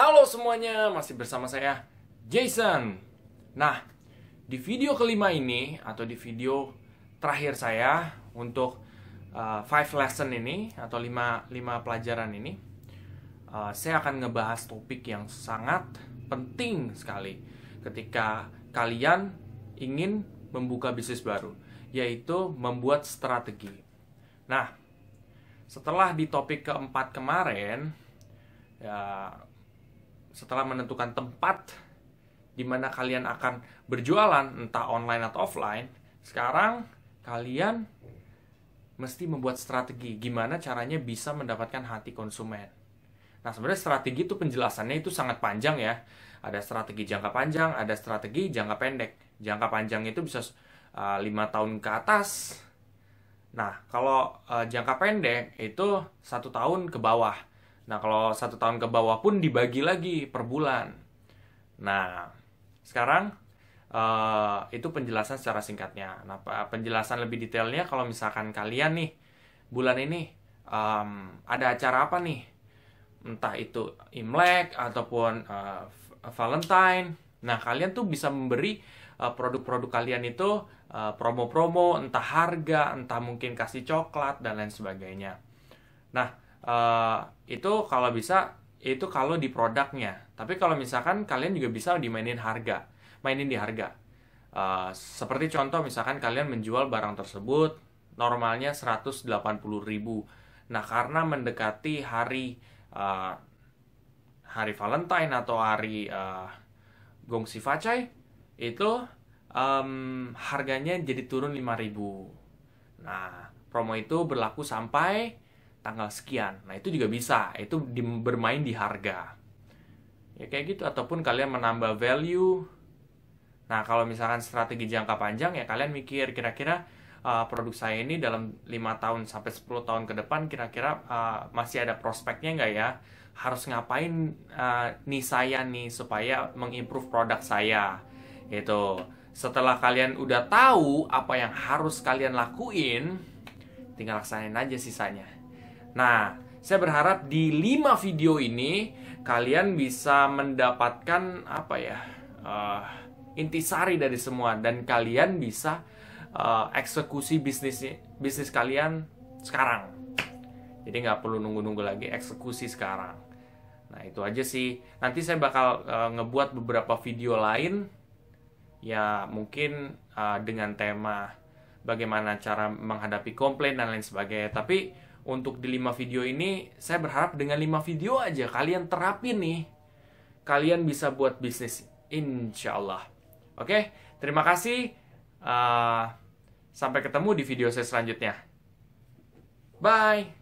Halo semuanya, masih bersama saya Jason. Nah, di video kelima ini atau di video terakhir saya untuk uh, five lesson ini atau lima lima pelajaran ini, uh, saya akan ngebahas topik yang sangat penting sekali ketika kalian ingin membuka bisnis baru, yaitu membuat strategi. Nah, setelah di topik keempat kemarin, ya setelah menentukan tempat di mana kalian akan berjualan, entah online atau offline, sekarang kalian mesti membuat strategi gimana caranya bisa mendapatkan hati konsumen. Nah, sebenarnya strategi itu penjelasannya itu sangat panjang ya. Ada strategi jangka panjang, ada strategi jangka pendek. Jangka panjang itu bisa eh, lima 5 tahun ke atas. Nah, kalau uh, jangka pendek itu satu tahun ke bawah. Nah kalau satu tahun ke bawah pun dibagi lagi per bulan. Nah sekarang uh, itu penjelasan secara singkatnya. Nah penjelasan lebih detailnya kalau misalkan kalian nih bulan ini um, ada acara apa nih, entah itu Imlek ataupun uh, Valentine. Nah kalian tuh bisa memberi eh, produk-produk kalian itu promo-promo, entah harga, entah mungkin kasih coklat dan lain sebagainya. Nah Eh, itu kalau bisa itu kalau di produknya tapi kalau misalkan kalian juga bisa dimainin harga mainin di harga uh, seperti contoh misalkan kalian menjual barang tersebut normalnya 180.000 nah karena mendekati hari uh, hari Valentine atau hari uh, Gongsi Facai itu um, harganya jadi turun 5000 nah promo itu berlaku sampai tanggal sekian. Nah, itu juga bisa. Itu di, bermain di harga. Ya kayak gitu ataupun kalian menambah value. Nah, kalau misalkan strategi jangka panjang ya kalian mikir kira-kira uh, produk saya ini dalam 5 tahun sampai 10 tahun ke depan kira-kira uh, masih ada prospeknya nggak ya? Harus ngapain uh, nih saya nih supaya mengimprove produk saya. Gitu. Setelah kalian udah tahu apa yang harus kalian lakuin, tinggal laksanain aja sisanya. Nah, saya berharap di 5 video ini kalian bisa mendapatkan apa ya? Uh, intisari dari semua dan kalian bisa uh, eksekusi bisnis bisnis kalian sekarang. Jadi nggak perlu nunggu-nunggu lagi, eksekusi sekarang. Nah itu aja sih. Nanti saya bakal uh, ngebuat beberapa video lain, ya mungkin uh, dengan tema bagaimana cara menghadapi komplain dan lain sebagainya. Tapi untuk di 5 video ini saya berharap dengan 5 video aja kalian terapi nih kalian bisa buat bisnis insyaallah. oke terima kasih uh, sampai ketemu di video saya selanjutnya bye